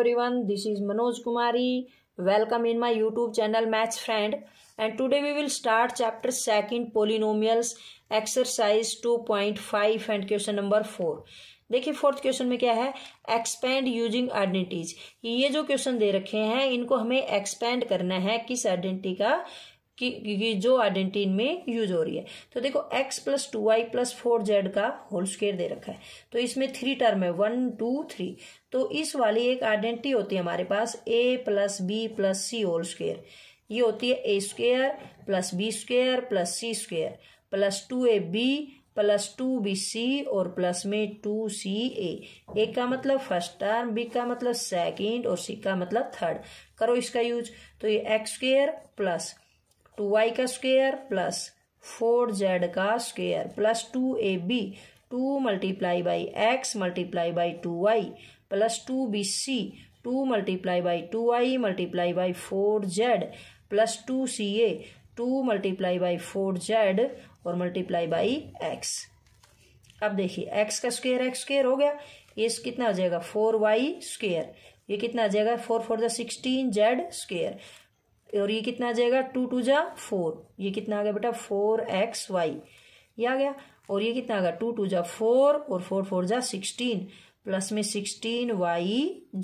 everyone this is Manoj Kumari welcome in my YouTube channel maths friend and today we will start chapter second polynomials exercise 2.5 and question number four देखिए fourth question में क्या है expand using identities ये जो question दे रखे हैं इनको हमें एक्सपेंड करना है किस आइडेंटिटी का कि जो आइडेंटिटी इनमें यूज हो रही है तो देखो x plus two y plus four z का होल स्केयर दे रखा है तो इसमें थ्री टर्म है वन टू थ्री तो इस वाली एक आइडेंटिटी होती है हमारे पास a plus B plus C whole square ये होती है ए square plus B square plus C square plus two A B plus two B c और प्लस में टू सी ए ए का मतलब फर्स्ट टर्म बी का मतलब सेकंड और सी का मतलब थर्ड करो इसका यूज तो ये x square plus two y का स्क्वेयर प्लस फोर जेड का square plus two A b two multiply by x multiply by two y plus two B c two multiply by two y multiply by four z plus two C A two multiply by four z और multiply by x अब देखिए x का square x square हो गया ये कितना आ जाएगा फोर वाई स्क्वेयर ये कितना आ जाएगा four four the sixteen z square और ये कितना आ जाएगा टू टू जा फोर ये कितना आ गया बेटा फोर एक्स वाई ये आ गया और ये कितना आ गया टू टू जा फोर और फोर फोर जा सिक्सटीन प्लस में सिक्सटीन वाई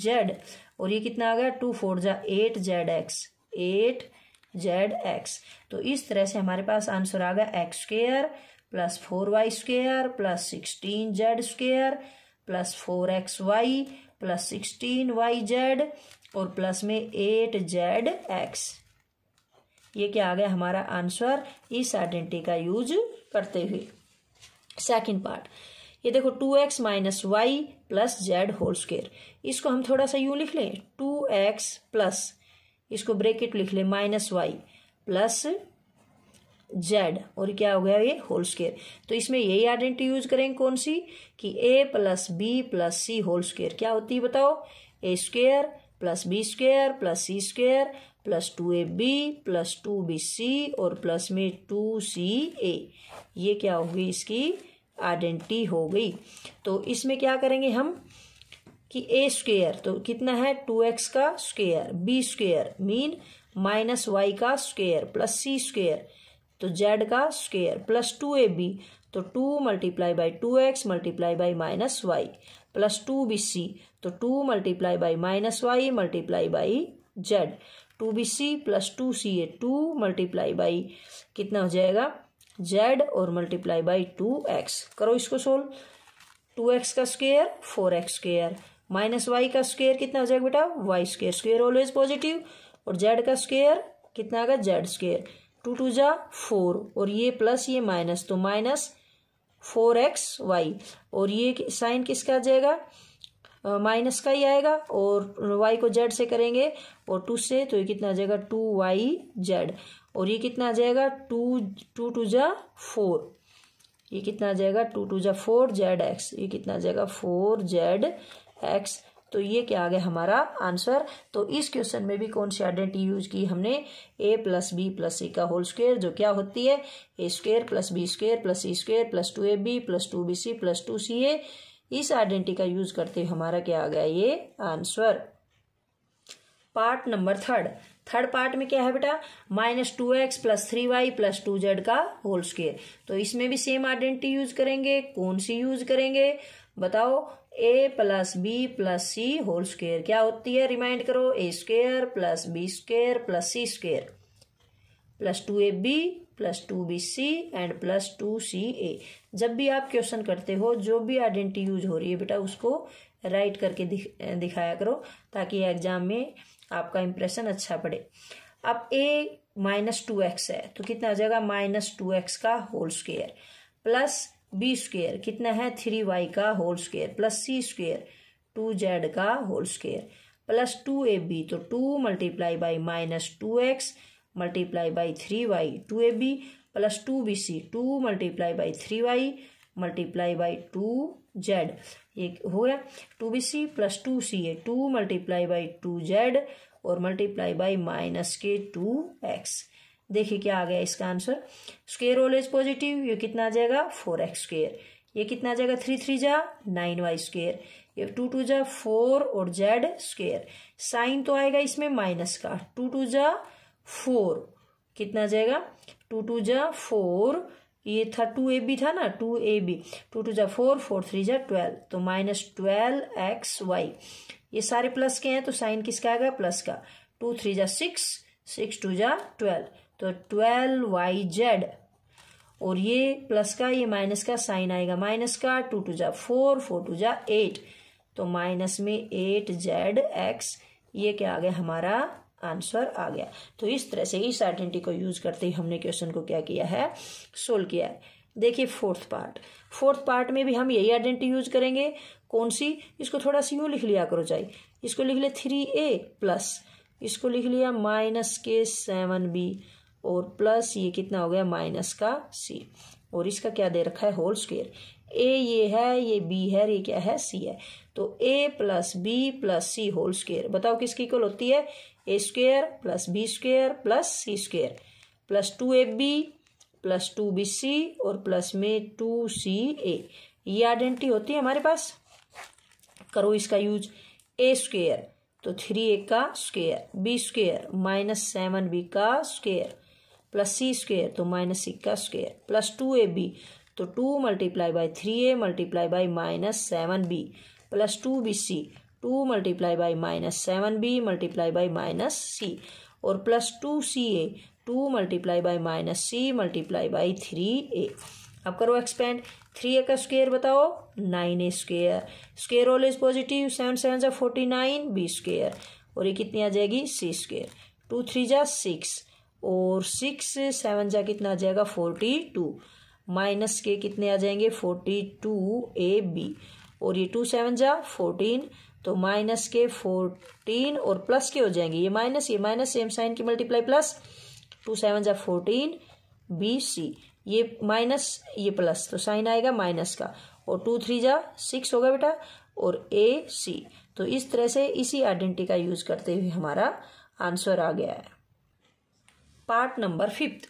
जेड और ये कितना आ गया टू फोर जा eight z x eight z x तो इस तरह से हमारे पास आंसर आ गया x square plus four y square plus sixteen z square plus four x y plus sixteen y z और प्लस में एट जेड एक्स ये क्या आ गया हमारा आंसर इस आइडेंटिटी का यूज करते हुए सेकंड पार्ट ये देखो two x minus y plus z whole square इसको हम थोड़ा सा यूं लिख लें टू एक्स प्लस इसको ब्रेकेट लिख लें माइनस वाई प्लस जेड और क्या हो गया ये होल स्केयर तो इसमें यही आइडेंटिटी यूज करेंगे कौन सी कि a plus B plus C whole square क्या होती है बताओ a square plus B square plus C square plus two A B plus two B c और प्लस में टू सी ए ये क्या होगी इसकी आइडेंटिटी हो गई तो इसमें क्या करेंगे हम कि ए स्क्वेयर तो कितना है टू एक्स का square b square mean minus y का स्क्वेयर प्लस सी स्क्वेयर तो जेड का square plus two A B तो two multiply by two x multiply by minus y plus two B C तो two multiply by minus y multiply by z two B C plus two C A two multiply by कितना हो जाएगा Z और multiply by two x करो इसको solve two x का square four x square minus y का square कितना हो जाएगा बेटा y square square always positive और जेड का स्क्वेयर कितना आ गया जेड स्क्वेयर टू टू जा फोर और ये प्लस ये माइनस तो माइनस फोर एक्स वाई और ये साइन किसका आ जाएगा माइनस का ही आएगा और वाई को जेड से करेंगे और टू से तो ये कितना आ जाएगा टू वाई जेड और ये कितना आ जाएगा टू टू टू जा फोर ये कितना आ जाएगा टू टू जा फोर जेड एक्स ये कितना आ जाएगा फोर जेड एक्स तो ये क्या आ गया हमारा आंसर तो इस क्वेश्चन में भी कौन सी आइडेंटिटी यूज की हमने a plus B plus c का होल स्क्वेयर जो क्या होती है ए square plus B square plus C square plus two A B plus two B C plus two C a इस आइडेंटिटी का यूज करते हुए हमारा क्या आ गया ये answer part number third third part में क्या है बेटा minus two x plus three y plus two z का होल स्केयर तो इसमें भी सेम आइडेंटिटी यूज करेंगे कौन सी यूज करेंगे बताओ a plus B plus C whole square क्या होती है रिमाइंड करो a square plus B square plus C square plus two A B plus two B c and plus two C a जब भी आप क्वेश्चन करते हो जो भी आइडेंटिटी यूज हो रही है बेटा उसको राइट करके दिख, दिखाया करो ताकि एग्जाम में आपका इंप्रेशन अच्छा पड़े अब ए माइनस टू एक्स है तो कितना आ जाएगा माइनस टू एक्स का whole square plus B square कितना है थ्री वाई का होल स्क्वेयर प्लस सी स्क्वेयर टू जेड का whole square plus two A B तो two multiply by minus two x multiply by three y two A B plus two B c two multiply by three y multiply by two z ये हो गया two B C plus two C A two multiply by two z और multiply by minus के two x देखिए क्या आ गया इसका answer square all is positive ये कितना आ जाएगा फोर एक्स स्क्र ये कितना आ जाएगा थ्री थ्री जा नाइन वाई स्क्वेयर ये टू टू जा फोर और जेड स्क्वेयर साइन तो आएगा इसमें माइनस का टू टू जा फोर कितना आ जाएगा टू टू जा फोर ये था टू ए बी था ना टू ए बी टू टू जा फोर फोर थ्री जा ट्वेल्व तो माइनस ट्वेल्व एक्स वाई ये सारे प्लस के हैं तो साइन किसका आएगा प्लस का टू थ्री जा सिक्स सिक्स टू जा ट्वेल्व तो ट्वेल्व वाई जेड और ये प्लस का ये माइनस का साइन आएगा माइनस का टू टू जा फोर फोर टू जा एट तो माइनस में एट जेड एक्स ये क्या आ गया हमारा आंसर आ गया तो इस तरह से इस आइडेंटिटी को यूज करते ही हमने क्वेश्चन को क्या किया है सोल्व किया है देखिए फोर्थ पार्ट फोर्थ पार्ट में भी हम यही आइडेंटिटी यूज करेंगे कौन सी इसको थोड़ा सी यू लिख लिया करो चाहिए इसको लिख लिया थ्री ए प्लस इसको लिख लिया माइनस के सेवन बी और प्लस ये कितना हो गया माइनस का सी और इसका क्या दे रखा है होल स्क्वेयर ए ये है ये बी है ये क्या है सी है तो a plus B plus C whole square बताओ किसकी इक्वल होती है ए square plus B square plus C square plus two A B plus two B c और प्लस में टू सी ए ये आइडेंटिटी होती है हमारे पास करो इसका यूज ए स्क्वेयर तो थ्री ए का square b square minus seven b का स्क्वेयर प्लस सी स्क्वेयर तो माइनस सी का square plus two A B तो two multiply by three a multiply by minus seven b plus two B c two multiply by minus seven b multiply by minus c और plus two C A two multiply by minus c multiply by three ए अब करो expand three a का square बताओ nine a square square all is positive seven seven जा forty nine b square और ये कितनी आ जाएगी सी स्क्वेयर टू थ्री जा सिक्स और सिक्स सेवन जा कितना आ जाएगा फोर्टी टू माइनस के कितने आ जाएंगे फोर्टी टू ए बी और ये टू सेवन जा फोर्टीन तो माइनस के फोर्टीन और प्लस के हो जाएंगे ये माइनस ये माइनस सेम साइन की मल्टीप्लाई प्लस टू सेवन जा फोर्टीन बी सी ये माइनस ये प्लस तो साइन आएगा माइनस का और टू थ्री जा सिक्स होगा बेटा और ए सी तो इस तरह से इसी आइडेंटिटी का यूज करते हुए हमारा आंसर आ गया है पार्ट नंबर फिफ्थ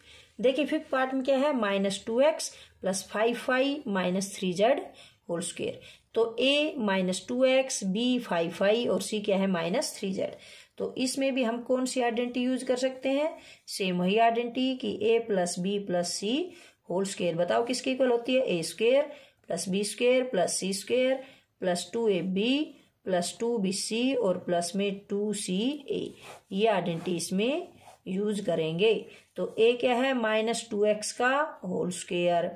देखिए फिफ्थ पार्ट में क्या है minus two x plus five five minus three Z whole square तो A minus two X B five five और सी क्या है माइनस थ्री जेड तो इसमें भी हम कौन सी आइडेंटिटी यूज कर सकते हैं सेम वही आइडेंटिटी कि a plus B plus C whole square बताओ किसके इक्वल होती है a square plus b square plus C square plus two A B plus two B c और प्लस में टू सी ए ये आइडेंटिटी इसमें यूज करेंगे तो ए क्या है माइनस टू एक्स का होल स्केयर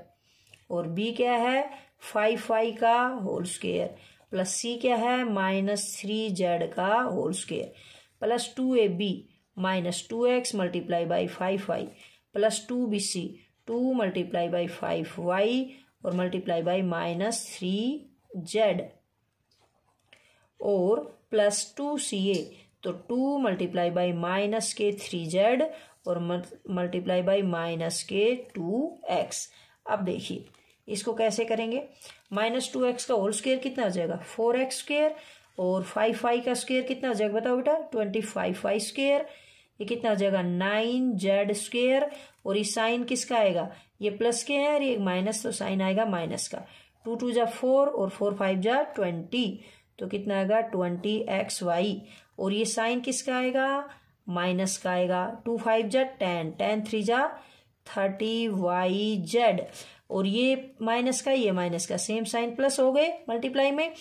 और बी क्या है फाइव फाइव का होल स्केयर प्लस सी क्या है माइनस थ्री जेड का whole square plus two A b minus two x multiply by five five plus two B c two multiply by five y और multiply by minus three z और plus two C a तो two multiply by minus के three z और multiply by minus के two x अब देखिए इसको कैसे करेंगे माइनस टू एक्स का होल स्केयर कितना हो जाएगा फोर एक्स स्केयर और फाइव फाइव का स्केयर कितना हो जाएगा बताओ बेटा ट्वेंटी फाइव फाइव स्केयर ये कितना हो जाएगा नाइन जेड स्केयर और ये साइन किसका आएगा ये प्लस के हैं और ये माइनस तो साइन आएगा माइनस का टू टू जा फोर और फोर फाइव जा ट्वेंटी तो कितना आएगा ट्वेंटी एक्स वाई और ये साइन किसका आएगा माइनस का आएगा टू फाइव जा टेन टेन थ्री जा थर्टी वाई जेड और ये माइनस का ये माइनस का सेम साइन प्लस हो गए मल्टीप्लाई में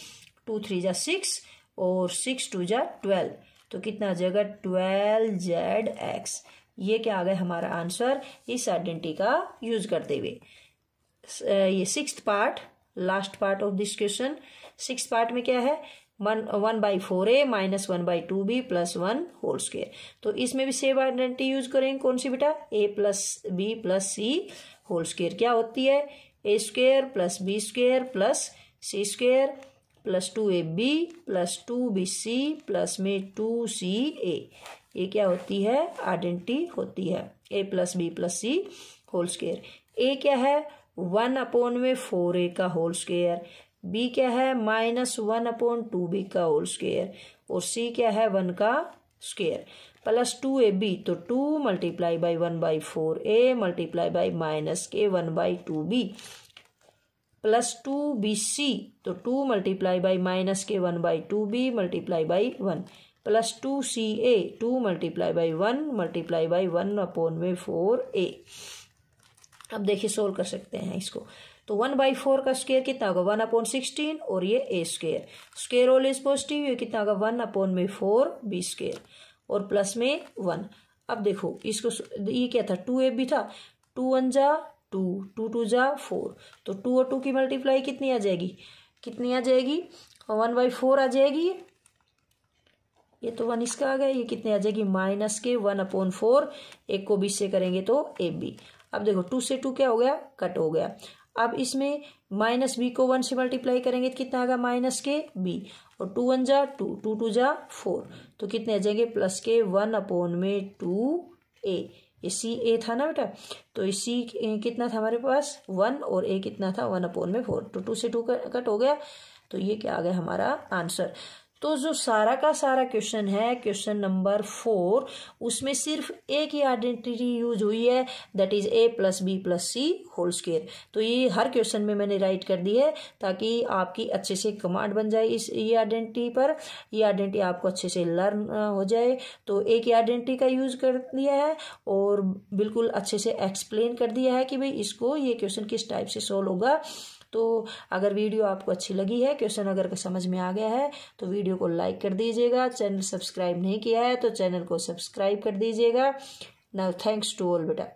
टू थ्री जा सिक्स और सिक्स टू जा ट्वेल्व तो कितना आ जाएगा ट्वेल्व जेड एक्स ये क्या आ गया हमारा आंसर इस आइडेंटिटी का यूज करते हुए ये six part last part of this question six part में क्या है one one by four a minus one by two B plus one whole square तो इसमें भी सेम आइडेंटिटी यूज करेंगे कौन सी बेटा A plus B plus C whole square क्या होती है ए square plus B square plus C square plus two A B plus two B C plus में टू सी ए ये क्या होती है आइडेंटिटी होती है A plus B plus C whole square A क्या है वन अपॉन में फोर ए का होल स्क्वेयर बी क्या है minus one upon two B का होल स्केयर और सी क्या है वन का square plus two A B तो two multiply by one by four A multiply by minus के one by two B plus two B C तो two multiply by minus के one by two B multiply by one plus two C A two multiply by one multiply by one upon में four A अब देखिए solve कर सकते हैं इसको तो वन बाई फोर का स्केयर कितना होगा वन अपॉन सिक्सटीन और ये A square square all is positive ये कितना होगा वन अपॉन में फोर बी स्केयर और प्लस में वन अब देखो इसको ये क्या था टू ए बी था टू वन जा टू टू टू जा फोर तो टू और टू की मल्टीप्लाई कितनी आ जाएगी कितनी आ जाएगी वन बाई फोर आ जाएगी ये तो वन इसका आ गया ये कितनी आ जाएगी माइनस के वन अपॉन फोर एक को बीस से करेंगे तो ए बी अब देखो टू से टू क्या हो गया कट हो गया अब इसमें माइनस बी को वन से मल्टीप्लाई करेंगे तो कितना आएगा माइनस के बी और टू वन जा टू टू टू जा फोर तो कितने आ जाएंगे प्लस के वन अपोन में टू ए सी ए था ना बेटा तो सी कितना था हमारे पास वन और ए कितना था वन अपोन में फोर तो टू से टू कट हो गया तो ये क्या आ गया हमारा आंसर तो जो सारा का सारा क्वेश्चन है क्वेश्चन नंबर फोर उसमें सिर्फ एक ही आइडेंटिटी यूज हुई है that is A plus B plus C whole square तो ये हर क्वेश्चन में मैंने राइट कर दी है ताकि आपकी अच्छे से कमांड बन जाए इस ये आइडेंटिटी पर ये आइडेंटिटी आपको अच्छे से लर्न हो जाए तो एक ही आइडेंटिटी का यूज कर दिया है और बिल्कुल अच्छे से एक्सप्लेन कर दिया है कि भाई इसको ये क्वेश्चन किस टाइप से सोल्व होगा तो अगर वीडियो आपको अच्छी लगी है क्वेश्चन अगर समझ में आ गया है तो वीडियो को लाइक कर दीजिएगा चैनल सब्सक्राइब नहीं किया है तो चैनल को सब्सक्राइब कर दीजिएगा नाउ थैंक्स टू ऑल बेटा